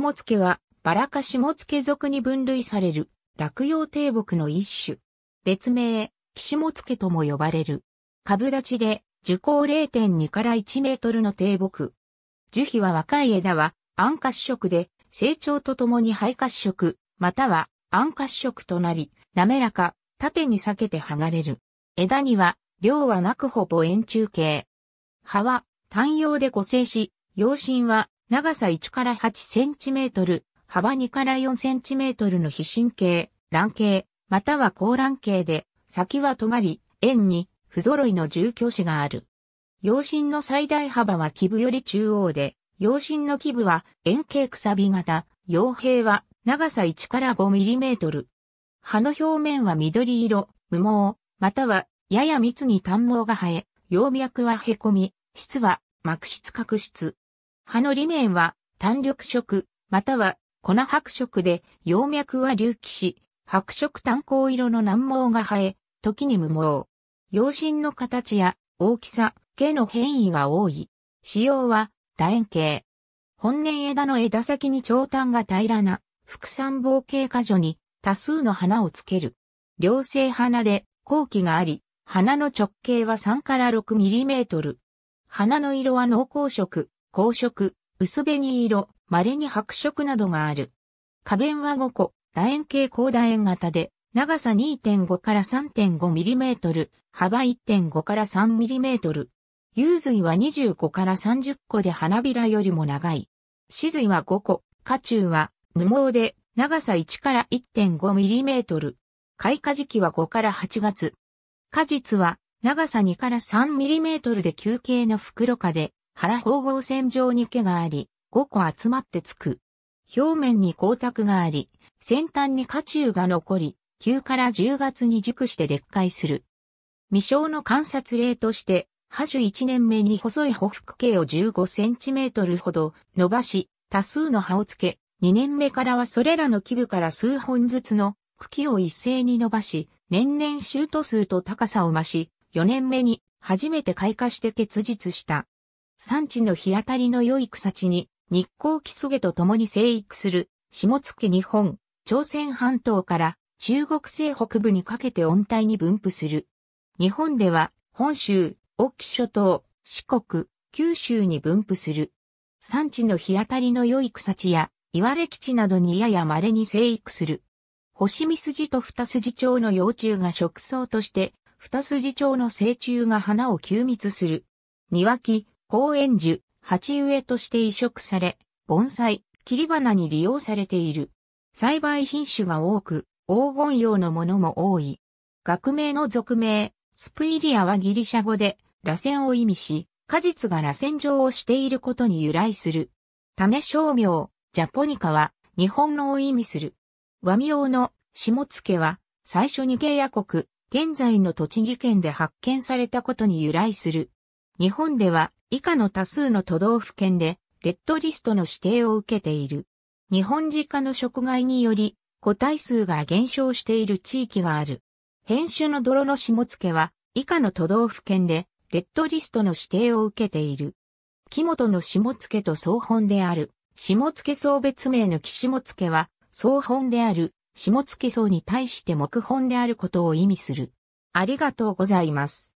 下野は、バラ科下野属に分類される、落葉低木の一種。別名、岸本家とも呼ばれる。株立ちで、樹高0.2から1メートルの低木。樹皮は若い枝は、暗褐色で、成長とともに肺褐色、または暗褐色となり、滑らか、縦に裂けて剥がれる。枝には、量はなくほぼ円柱形。葉は、単葉で固性し、葉身は長さ1から8センチメートル、幅2から4センチメートルの非神経、卵形、または高卵形で、先は尖り、円に不揃いの重教子がある。陽身の最大幅は基部より中央で、陽身の基部は円形くさび型、陽平は長さ1から5ミリメートル。葉の表面は緑色、無毛、またはやや密に短毛が生え、葉脈は凹み、質は膜質角質。葉の裏面は単緑色、または粉白色で、葉脈は隆起し、白色単鉱色の軟毛が生え、時に無毛。葉身の形や大きさ、毛の変異が多い。仕様は楕円形。本年枝の枝先に長短が平らな、副三房形果樹に多数の花をつける。両性花で後期があり、花の直径は3から6ミリメートル。花の色は濃厚色、光色、薄紅色、稀に白色などがある。花弁は5個、楕円形高楕円型で、長さ2.5から3 5トル、幅1.5から3トル。幽髄は25から30個で花びらよりも長い。死髄は5個、花中は無毛で長さ1から1.5ミリメートル。開花時期は5から8月。果実は長さ2から3ミリメートルで球形の袋花で腹縫合線上に毛があり、5個集まってつく。表面に光沢があり、先端に火中が残り、9から10月に熟して劣化する。未生の観察例として、波種1年目に細い補服茎を15センチメートルほど伸ばし、多数の葉をつけ、2年目からはそれらの基部から数本ずつの茎を一斉に伸ばし、年々シュート数と高さを増し、4年目に初めて開花して結実した。産地の日当たりの良い草地に、日光木曽ゲと共に生育する、下月日本、朝鮮半島から中国西北部にかけて温帯に分布する。日本では、本州、沖諸島、四国、九州に分布する。産地の日当たりの良い草地や、岩歴地などにやや稀に生育する。星見筋と二筋蝶の幼虫が食草として、二筋蝶の成虫が花を吸蜜する。庭木、公園樹、鉢植えとして移植され、盆栽、切り花に利用されている。栽培品種が多く、黄金葉のものも多い。学名の俗名、スプイリアはギリシャ語で、螺旋を意味し、果実が螺旋状をしていることに由来する。種商名、ジャポニカは、日本のを意味する。和名の、下付は、最初にゲイア国、現在の栃木県で発見されたことに由来する。日本では以下の多数の都道府県でレッドリストの指定を受けている。日本自家の食害により個体数が減少している地域がある。編種の泥の下付けは以下の都道府県でレッドリストの指定を受けている。木本の下付けと総本である、下付け層別名の木下付けは総本である、下付け層に対して木本であることを意味する。ありがとうございます。